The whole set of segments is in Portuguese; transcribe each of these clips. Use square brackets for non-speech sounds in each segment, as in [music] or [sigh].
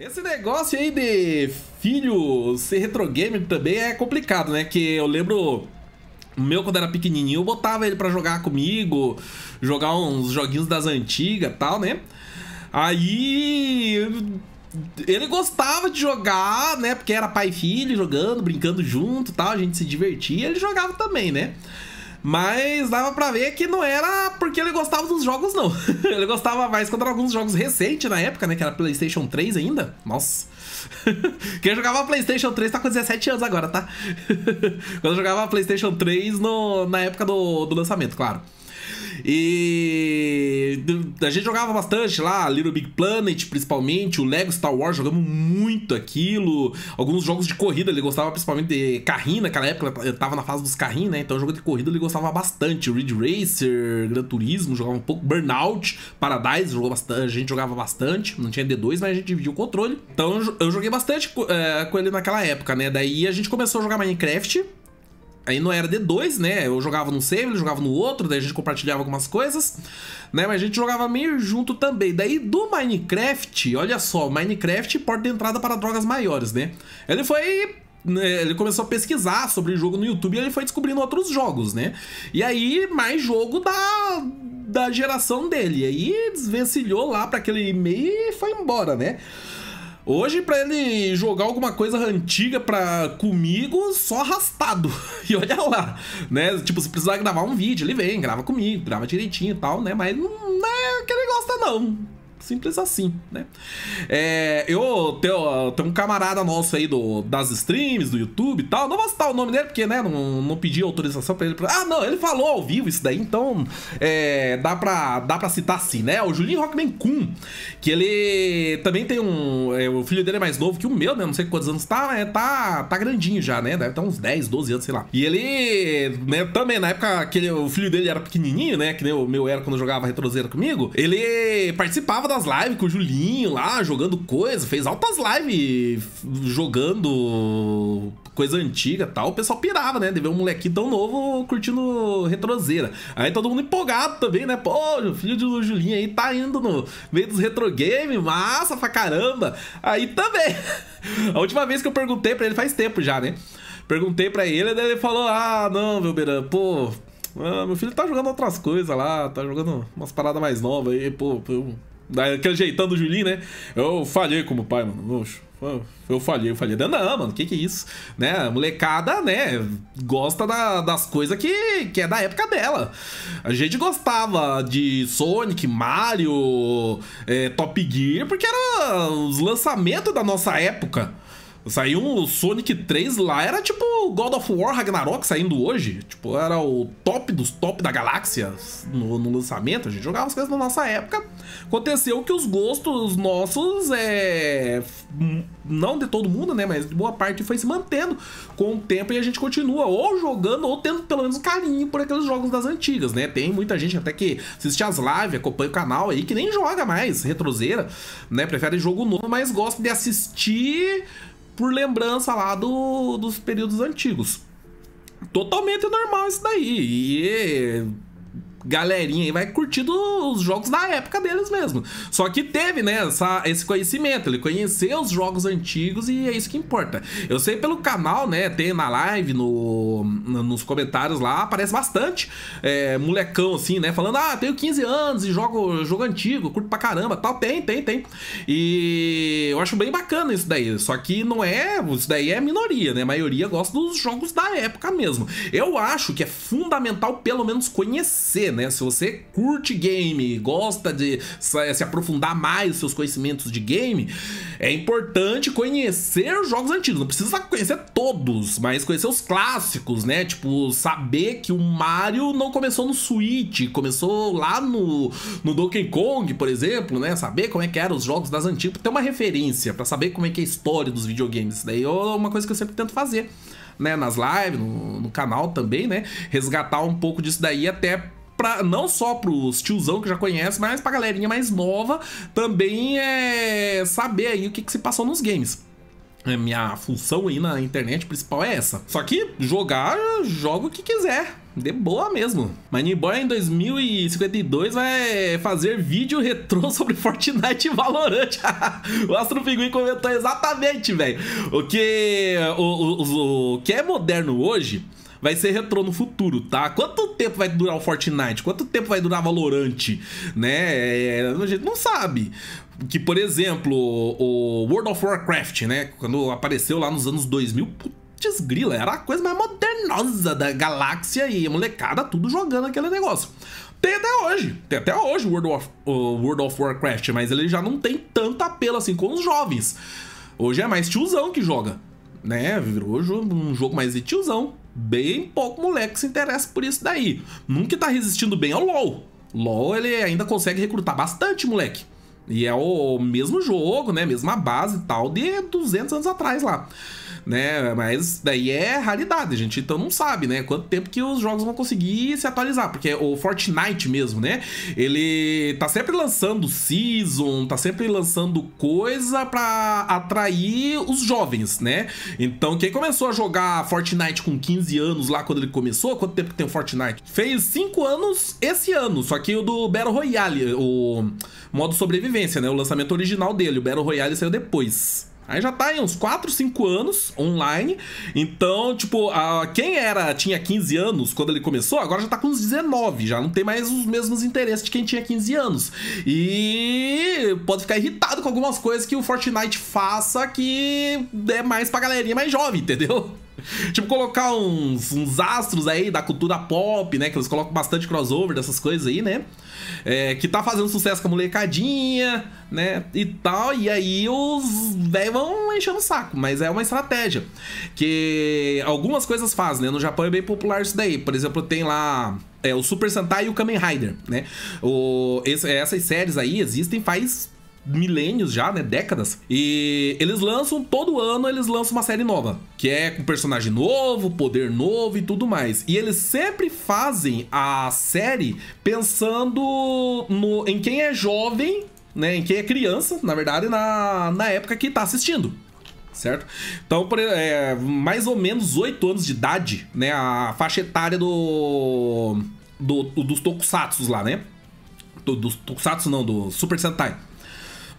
Esse negócio aí de filho ser retrogamer também é complicado, né? Que eu lembro o meu, quando era pequenininho, eu botava ele para jogar comigo, jogar uns joguinhos das antigas tal, né? Aí. Ele gostava de jogar, né? Porque era pai e filho jogando, brincando junto tal, a gente se divertia, ele jogava também, né? Mas dava pra ver que não era porque ele gostava dos jogos, não. [laughs] ele gostava mais quando eram alguns jogos recentes na época, né? Que era PlayStation 3 ainda. Nossa. [laughs] Quem jogava PlayStation 3 tá com 17 anos agora, tá? [laughs] Quando eu jogava PlayStation 3 no, na época do, do lançamento, claro. E a gente jogava bastante lá, Little Big Planet, principalmente, o Lego Star Wars, jogamos muito aquilo. Alguns jogos de corrida, ele gostava principalmente de carrinho, naquela época eu tava na fase dos carrinhos, né? Então jogo de corrida ele gostava bastante. Ridge Racer, Gran Turismo, jogava um pouco. Burnout, Paradise, jogou bastante, a gente jogava bastante. Não tinha D2, mas a gente dividia o controle. Então eu joguei bastante é, com ele naquela época, né? Daí a gente começou a jogar Minecraft. Aí não era D2, né? Eu jogava num save, ele jogava no outro, daí a gente compartilhava algumas coisas, né? Mas a gente jogava meio junto também. Daí do Minecraft, olha só, Minecraft porta de entrada para drogas maiores, né? Ele foi né, ele começou a pesquisar sobre jogo no YouTube e ele foi descobrindo outros jogos, né? E aí, mais jogo da, da geração dele. E aí, desvencilhou lá para aquele e-mail e foi embora, né? Hoje, para ele jogar alguma coisa antiga pra comigo, só arrastado. [laughs] E olha lá, né? Tipo, se precisar gravar um vídeo, ele vem, grava comigo, grava direitinho e tal, né? Mas hum, não é que ele gosta, não. Simples assim, né? É, eu tenho, tenho, um camarada nosso aí do, das streams, do YouTube e tal. Não vou citar o nome dele, porque, né, não, não pedi autorização pra ele. Ah, não, ele falou ao vivo isso daí, então é, dá, pra, dá pra citar sim, né? O Julinho Rockman Kun, que ele também tem um. É, o filho dele é mais novo que o meu, né? Não sei quantos anos tá, é Tá, tá grandinho já, né? Deve ter tá uns 10, 12 anos, sei lá. E ele, né, também, na época que ele, o filho dele era pequenininho, né? Que nem o meu era quando jogava retrozeiro comigo, ele participava participava das lives com o Julinho lá, jogando coisa, fez altas lives jogando coisa antiga tal. O pessoal pirava, né? De ver um molequinho tão novo curtindo retrozeira. Aí todo mundo empolgado também, né? Pô, o filho do Julinho aí tá indo no meio dos retro massa pra caramba. Aí também. [laughs] A última vez que eu perguntei pra ele faz tempo já, né? Perguntei pra ele, daí ele falou: Ah, não, Velberan, pô, ah, meu filho tá jogando outras coisas lá, tá jogando umas paradas mais novas aí, pô, eu Daquele jeitão do Julinho, né? Eu falhei como pai, mano. eu falhei, eu falhei. Não, mano, que que é isso? Né? A molecada, né? Gosta da, das coisas que, que é da época dela. A gente gostava de Sonic, Mario, é, Top Gear, porque eram os lançamentos da nossa época. Saiu o Sonic 3 lá, era tipo God of War Ragnarok saindo hoje. Tipo, era o top dos top da galáxia no, no lançamento. A gente jogava as coisas na nossa época. Aconteceu que os gostos nossos, é... não de todo mundo, né? Mas de boa parte foi se mantendo com o tempo e a gente continua ou jogando ou tendo pelo menos carinho por aqueles jogos das antigas, né? Tem muita gente até que assiste as lives, acompanha o canal aí, que nem joga mais, retrozeira, né? Prefere jogo novo, mas gosta de assistir por lembrança lá do, dos períodos antigos. Totalmente normal isso daí. E galerinha aí vai curtindo os jogos da época deles mesmo. Só que teve, né, essa, esse conhecimento, ele conheceu os jogos antigos e é isso que importa. Eu sei pelo canal, né, tem na live, no, nos comentários lá, aparece bastante é, molecão assim, né, falando, ah, tenho 15 anos e jogo jogo antigo, curto pra caramba, tal, tem, tem, tem. E eu acho bem bacana isso daí, só que não é, isso daí é minoria, né, a maioria gosta dos jogos da época mesmo. Eu acho que é fundamental pelo menos conhecer, né, né? Se você curte game, gosta de se aprofundar mais os seus conhecimentos de game, é importante conhecer os jogos antigos. Não precisa conhecer todos, mas conhecer os clássicos, né? Tipo, saber que o Mario não começou no Switch, começou lá no, no Donkey Kong, por exemplo, né? Saber como é que eram os jogos das antigas, ter uma referência para saber como é que é a história dos videogames. Isso daí é uma coisa que eu sempre tento fazer. Né, nas lives, no, no, canal também, né? Resgatar um pouco disso daí até pra, não só pros tiozão que já conhece, mas pra galerinha mais nova também é, saber aí o que, que se passou nos games é, minha função aí na internet principal é essa. Só que jogar, joga o que quiser. De boa mesmo. Moneyboy em 2052 vai fazer vídeo retrô [laughs] sobre Fortnite e Valorant. [laughs] o Astro Pinguim comentou exatamente, velho. O que o, o, o que é moderno hoje vai ser retrô no futuro, tá? Quanto tempo vai durar o Fortnite? Quanto tempo vai durar Valorant? Né? É, a gente não sabe. Que, por exemplo, o World of Warcraft, né? Quando apareceu lá nos anos 2000, puta desgrila era a coisa mais modernosa da galáxia e a molecada tudo jogando aquele negócio. Tem até hoje, tem até hoje o World of, World of Warcraft, mas ele já não tem tanto apelo assim com os jovens. Hoje é mais tiozão que joga, né? Virou é um jogo mais de tiozão. Bem pouco moleque se interessa por isso daí. Nunca tá resistindo bem ao LoL. LoL ele ainda consegue recrutar bastante moleque. E é o mesmo jogo, né? Mesma base e tal de 200 anos atrás lá né? Mas daí é realidade, a gente então não sabe, né? Quanto tempo que os jogos vão conseguir se atualizar, porque o Fortnite mesmo, né? Ele tá sempre lançando season, tá sempre lançando coisa para atrair os jovens, né? Então quem começou a jogar Fortnite com 15 anos lá quando ele começou, quanto tempo que tem o Fortnite? Fez 5 anos esse ano, só que o do Battle Royale, o modo sobrevivência, né? O lançamento original dele, o Battle Royale saiu depois. Aí já tá em uns 4, 5 anos online. Então, tipo, a, quem era tinha 15 anos quando ele começou, agora já tá com uns 19, já não tem mais os mesmos interesses de quem tinha 15 anos. E pode ficar irritado com algumas coisas que o Fortnite faça que é mais pra galerinha mais jovem, entendeu? [laughs] tipo, colocar uns, uns astros aí da cultura pop, né? Que eles colocam bastante crossover dessas coisas aí, né? É, que tá fazendo sucesso com a molecadinha, né? E tal. E aí os velhos vão enchendo o saco. Mas é uma estratégia. Que algumas coisas fazem, né? No Japão é bem popular isso daí. Por exemplo, tem lá. É, o Super Sentai e o Kamen Rider, né? O, esse, essas séries aí existem faz milênios já, né? Décadas. E eles lançam, todo ano eles lançam uma série nova. Que é com personagem novo, poder novo e tudo mais. E eles sempre fazem a série pensando no, em quem é jovem, né? Em quem é criança, na verdade, na, na época que tá assistindo certo? Então, por, é, mais ou menos 8 anos de idade, né? A faixa etária do, do, do dos Tokusatsu lá, né? dos Tokusatsu não, do Super Sentai.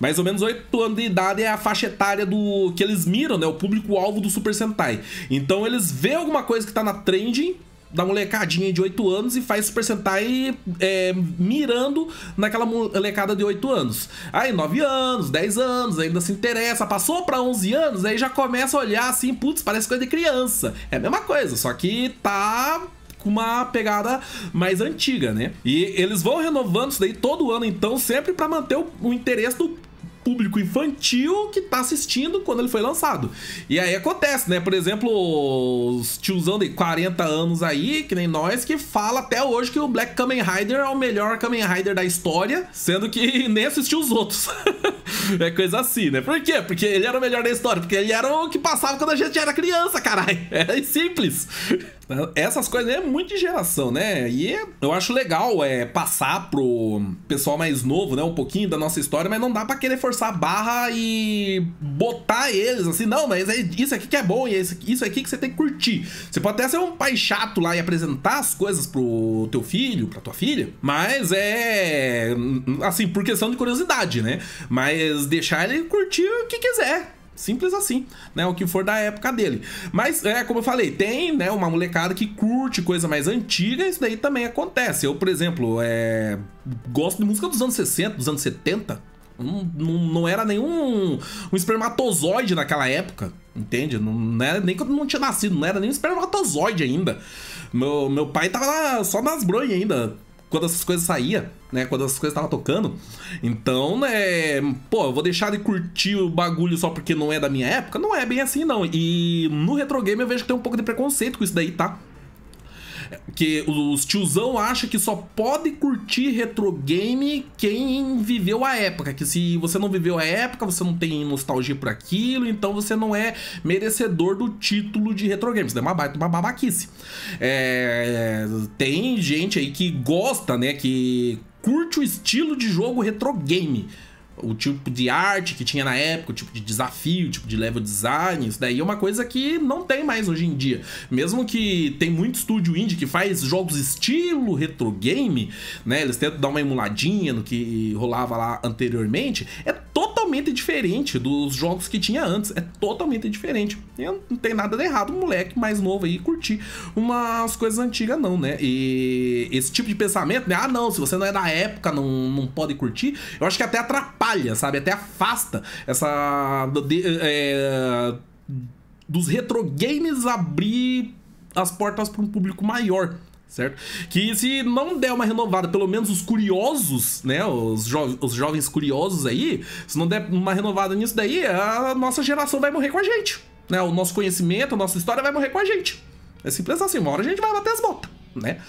Mais ou menos 8 anos de idade é a faixa etária do que eles miram, né? O público-alvo do Super Sentai. Então eles vê alguma coisa que tá na trending da molecadinha de 8 anos e faz Super Sentai é, mirando naquela molecada de 8 anos. Aí 9 anos, 10 anos, ainda se interessa, passou para 11 anos, aí já começa a olhar assim, putz, parece coisa de criança. É a mesma coisa, só que tá com uma pegada mais antiga, né? E eles vão renovando isso daí todo ano, então, sempre para manter o, o interesse do público infantil que tá assistindo quando ele foi lançado. E aí acontece, né? Por exemplo, os tiozão de 40 anos aí, que nem nós, que fala até hoje que o Black Kamen Rider é o melhor Kamen Rider da história, sendo que [laughs] nem assistiu os outros. [laughs] é coisa assim, né? Por quê? Porque ele era o melhor da história, porque ele era o que passava quando a gente era criança, caralho. [laughs] É simples. Essas coisas é muito de geração, né? E eu acho legal é, passar pro pessoal mais novo, né? Um pouquinho da nossa história, mas não dá para querer forçar a barra e botar eles assim, não, mas é isso aqui que é bom e é isso aqui que você tem que curtir. Você pode até ser um pai chato lá e apresentar as coisas pro teu filho, pra tua filha, mas é. Assim, por questão de curiosidade, né? Mas deixar ele curtir o que quiser. Simples assim, né? O que for da época dele. Mas, é, como eu falei, tem né, uma molecada que curte coisa mais antiga, isso daí também acontece. Eu, por exemplo, é... gosto de música dos anos 60, dos anos 70. Não, não, não era nenhum um espermatozoide naquela época, entende? Não, não era, nem quando não tinha nascido, não era nem um espermatozoide ainda. Meu, meu pai tava só nas bronhas ainda, quando essas coisas saía, né? Quando essas coisas estavam tocando. Então, né? Pô, eu vou deixar de curtir o bagulho só porque não é da minha época? Não é bem assim, não. E no retro game eu vejo que tem um pouco de preconceito com isso daí, tá? Que os tiozão acha que só pode curtir retro game quem viveu a época. Que se você não viveu a época, você não tem nostalgia por aquilo, então você não é merecedor do título de retro game. Isso é uma, uma babaquice. É, tem gente aí que gosta, né? Que curte o estilo de jogo retro game o tipo de arte que tinha na época, o tipo de desafio, o tipo de level design, isso daí é uma coisa que não tem mais hoje em dia. Mesmo que tem muito estúdio indie que faz jogos estilo retro game, né? Eles tentam dar uma emuladinha no que rolava lá anteriormente. É totalmente diferente dos jogos que tinha antes. É totalmente diferente. não tem nada de errado, moleque mais novo aí, curtir umas coisas antigas, não, né? E esse tipo de pensamento, né? Ah, não, se você não é da época, não, não pode curtir. Eu acho que até atrapalha, sabe? Até afasta essa. De, é, dos retrogames abrir as portas para um público maior certo? Que se não der uma renovada, pelo menos os curiosos, né, os, jo os jovens curiosos aí, se não der uma renovada nisso daí, a nossa geração vai morrer com a gente, né? O nosso conhecimento, a nossa história vai morrer com a gente. É simples assim, uma hora a gente vai bater as botas, né?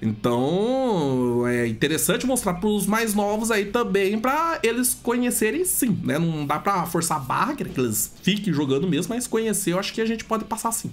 Então, é interessante mostrar para os mais novos aí também, para eles conhecerem sim, né? Não dá para forçar a barra, que eles fiquem jogando mesmo, mas conhecer eu acho que a gente pode passar sim.